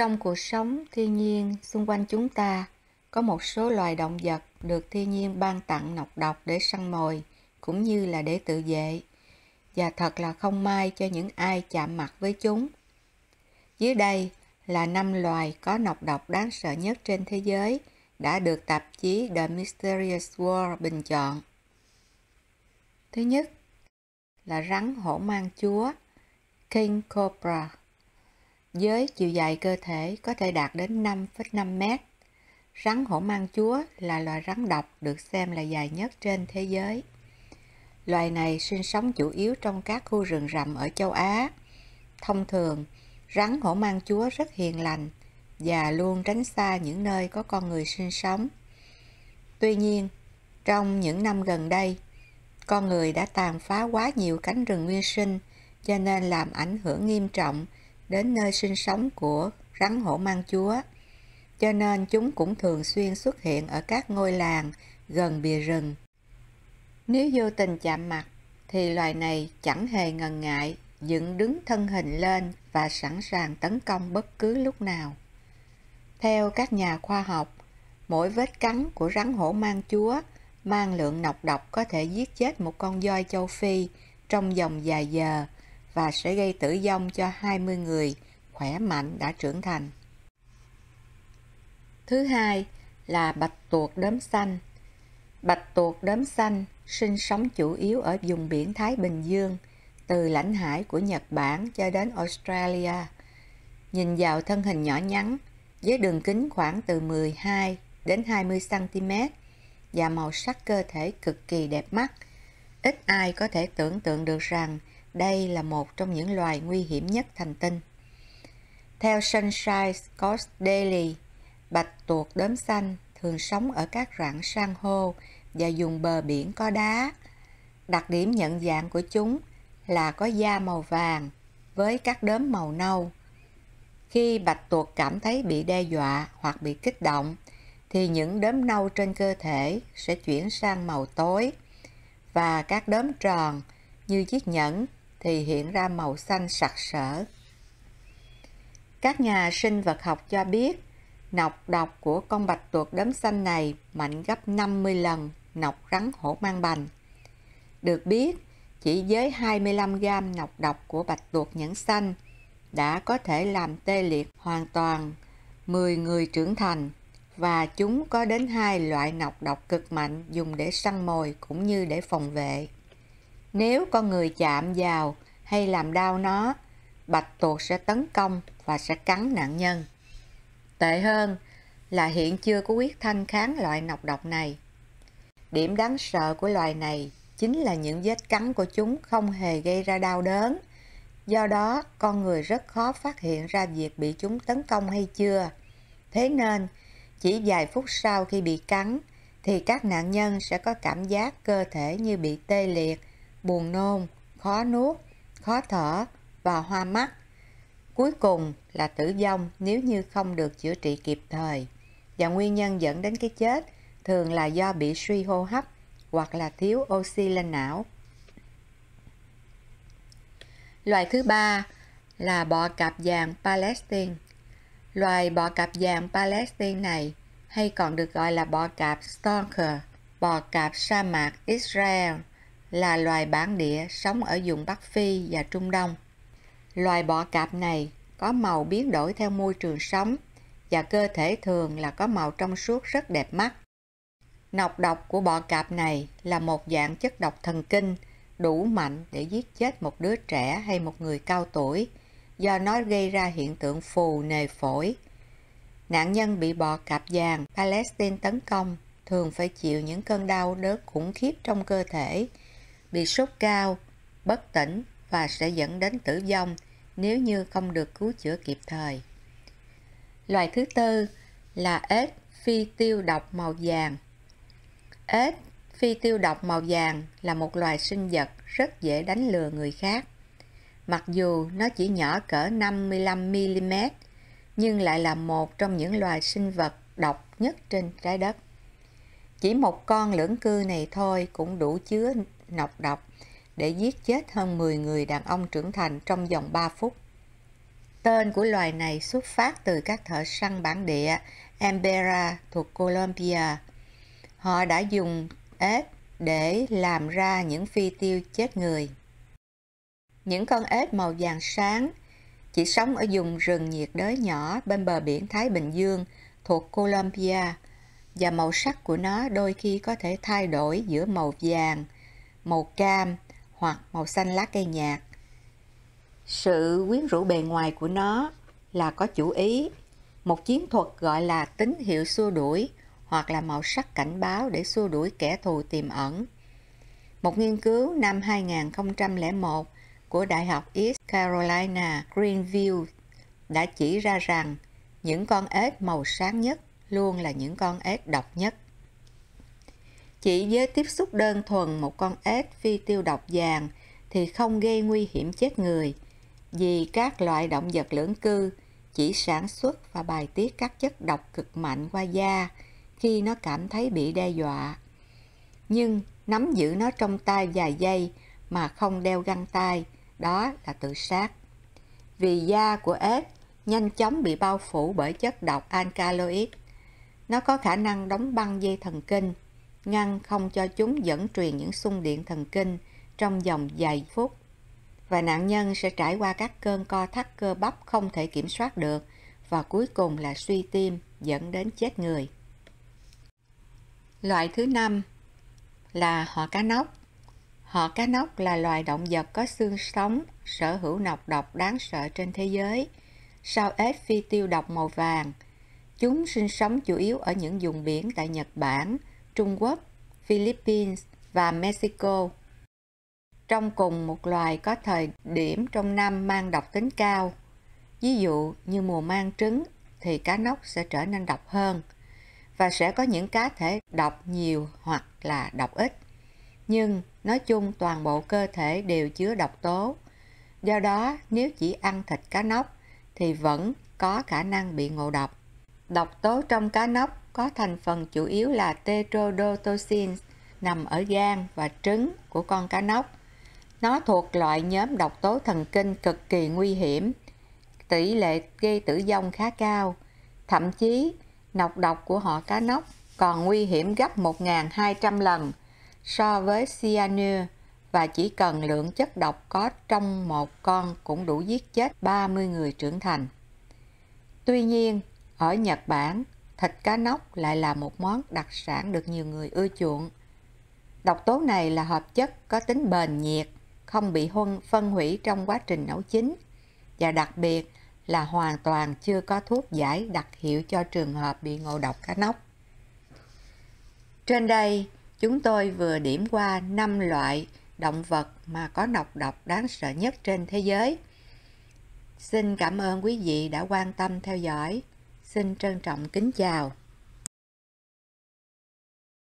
Trong cuộc sống thiên nhiên xung quanh chúng ta, có một số loài động vật được thiên nhiên ban tặng nọc độc để săn mồi, cũng như là để tự vệ. Và thật là không may cho những ai chạm mặt với chúng. Dưới đây là năm loài có nọc độc đáng sợ nhất trên thế giới đã được tạp chí The Mysterious World bình chọn. Thứ nhất là rắn hổ mang chúa, King Cobra với chiều dài cơ thể có thể đạt đến 5,5 mét. Rắn hổ mang chúa là loài rắn độc được xem là dài nhất trên thế giới. Loài này sinh sống chủ yếu trong các khu rừng rậm ở châu Á. Thông thường, rắn hổ mang chúa rất hiền lành và luôn tránh xa những nơi có con người sinh sống. Tuy nhiên, trong những năm gần đây, con người đã tàn phá quá nhiều cánh rừng nguyên sinh cho nên làm ảnh hưởng nghiêm trọng đến nơi sinh sống của rắn hổ mang chúa, cho nên chúng cũng thường xuyên xuất hiện ở các ngôi làng gần bìa rừng. Nếu vô tình chạm mặt, thì loài này chẳng hề ngần ngại dựng đứng thân hình lên và sẵn sàng tấn công bất cứ lúc nào. Theo các nhà khoa học, mỗi vết cắn của rắn hổ mang chúa mang lượng nọc độc có thể giết chết một con voi châu Phi trong vòng vài giờ và sẽ gây tử vong cho 20 người khỏe mạnh đã trưởng thành. Thứ hai là bạch tuộc đốm xanh. Bạch tuộc đốm xanh sinh sống chủ yếu ở vùng biển Thái Bình Dương, từ lãnh hải của Nhật Bản cho đến Australia. Nhìn vào thân hình nhỏ nhắn, với đường kính khoảng từ 12 đến 20 cm và màu sắc cơ thể cực kỳ đẹp mắt. Ít ai có thể tưởng tượng được rằng đây là một trong những loài nguy hiểm nhất thành tinh. Theo Sunshine Coast Daily, bạch tuộc đốm xanh thường sống ở các rạn san hô và dùng bờ biển có đá. Đặc điểm nhận dạng của chúng là có da màu vàng với các đốm màu nâu. Khi bạch tuộc cảm thấy bị đe dọa hoặc bị kích động, thì những đốm nâu trên cơ thể sẽ chuyển sang màu tối và các đốm tròn như chiếc nhẫn thì hiện ra màu xanh sặc sỡ. Các nhà sinh vật học cho biết nọc độc của con bạch tuộc đốm xanh này mạnh gấp 50 lần nọc rắn hổ mang bành. Được biết, chỉ với 25 gram nọc độc của bạch tuộc nhẫn xanh đã có thể làm tê liệt hoàn toàn 10 người trưởng thành và chúng có đến hai loại nọc độc cực mạnh dùng để săn mồi cũng như để phòng vệ. Nếu con người chạm vào hay làm đau nó, bạch tuộc sẽ tấn công và sẽ cắn nạn nhân. Tệ hơn là hiện chưa có huyết thanh kháng loại nọc độc này. Điểm đáng sợ của loài này chính là những vết cắn của chúng không hề gây ra đau đớn. Do đó, con người rất khó phát hiện ra việc bị chúng tấn công hay chưa. Thế nên, chỉ vài phút sau khi bị cắn, thì các nạn nhân sẽ có cảm giác cơ thể như bị tê liệt buồn nôn, khó nuốt, khó thở và hoa mắt. Cuối cùng là tử vong nếu như không được chữa trị kịp thời. Và nguyên nhân dẫn đến cái chết thường là do bị suy hô hấp hoặc là thiếu oxy lên não. Loài thứ ba là bọ cạp vàng Palestine. Loài bọ cạp vàng Palestine này hay còn được gọi là bọ cạp Stalker, bọ cạp sa mạc Israel là loài bản địa sống ở vùng Bắc Phi và Trung Đông. Loài bọ cạp này có màu biến đổi theo môi trường sống và cơ thể thường là có màu trong suốt rất đẹp mắt. Nọc độc của bọ cạp này là một dạng chất độc thần kinh đủ mạnh để giết chết một đứa trẻ hay một người cao tuổi do nó gây ra hiện tượng phù nề phổi. Nạn nhân bị bọ cạp vàng Palestine tấn công thường phải chịu những cơn đau đớn khủng khiếp trong cơ thể bị sốt cao, bất tỉnh và sẽ dẫn đến tử vong nếu như không được cứu chữa kịp thời. Loài thứ tư là ếch phi tiêu độc màu vàng. Ếch phi tiêu độc màu vàng là một loài sinh vật rất dễ đánh lừa người khác. Mặc dù nó chỉ nhỏ cỡ 55mm, nhưng lại là một trong những loài sinh vật độc nhất trên trái đất. Chỉ một con lưỡng cư này thôi cũng đủ chứa nọc độc để giết chết hơn 10 người đàn ông trưởng thành trong vòng 3 phút. Tên của loài này xuất phát từ các thợ săn bản địa Embera thuộc Colombia. Họ đã dùng ếch để làm ra những phi tiêu chết người. Những con ếch màu vàng sáng chỉ sống ở vùng rừng nhiệt đới nhỏ bên bờ biển Thái Bình Dương thuộc Colombia và màu sắc của nó đôi khi có thể thay đổi giữa màu vàng, màu cam hoặc màu xanh lá cây nhạt. Sự quyến rũ bề ngoài của nó là có chủ ý, một chiến thuật gọi là tín hiệu xua đuổi hoặc là màu sắc cảnh báo để xua đuổi kẻ thù tiềm ẩn. Một nghiên cứu năm 2001 của Đại học East Carolina Greenville đã chỉ ra rằng những con ếch màu sáng nhất luôn là những con ếch độc nhất. Chỉ với tiếp xúc đơn thuần một con ếch phi tiêu độc vàng thì không gây nguy hiểm chết người, vì các loại động vật lưỡng cư chỉ sản xuất và bài tiết các chất độc cực mạnh qua da khi nó cảm thấy bị đe dọa. Nhưng nắm giữ nó trong tay vài giây mà không đeo găng tay, đó là tự sát. Vì da của ếch nhanh chóng bị bao phủ bởi chất độc alkaloid. Nó có khả năng đóng băng dây thần kinh, ngăn không cho chúng dẫn truyền những xung điện thần kinh trong vòng vài phút. Và nạn nhân sẽ trải qua các cơn co thắt cơ bắp không thể kiểm soát được và cuối cùng là suy tim dẫn đến chết người. Loại thứ năm là họ cá nóc. Họ cá nóc là loài động vật có xương sống, sở hữu nọc độc đáng sợ trên thế giới. sau ép phi tiêu độc màu vàng. Chúng sinh sống chủ yếu ở những vùng biển tại Nhật Bản – Trung Quốc, Philippines và Mexico. Trong cùng một loài có thời điểm trong năm mang độc tính cao. Ví dụ như mùa mang trứng thì cá nóc sẽ trở nên độc hơn và sẽ có những cá thể độc nhiều hoặc là độc ít. Nhưng nói chung toàn bộ cơ thể đều chứa độc tố. Do đó nếu chỉ ăn thịt cá nóc thì vẫn có khả năng bị ngộ độc. Độc tố trong cá nóc có thành phần chủ yếu là tetrodotoxin nằm ở gan và trứng của con cá nóc. Nó thuộc loại nhóm độc tố thần kinh cực kỳ nguy hiểm, tỷ lệ gây tử vong khá cao. Thậm chí, nọc độc của họ cá nóc còn nguy hiểm gấp 1.200 lần so với cyanure và chỉ cần lượng chất độc có trong một con cũng đủ giết chết 30 người trưởng thành. Tuy nhiên, ở Nhật Bản, thịt cá nóc lại là một món đặc sản được nhiều người ưa chuộng. Độc tố này là hợp chất có tính bền nhiệt, không bị huân phân hủy trong quá trình nấu chín và đặc biệt là hoàn toàn chưa có thuốc giải đặc hiệu cho trường hợp bị ngộ độc cá nóc. Trên đây, chúng tôi vừa điểm qua 5 loại động vật mà có nọc độc đáng sợ nhất trên thế giới. Xin cảm ơn quý vị đã quan tâm theo dõi. Xin trân trọng kính chào.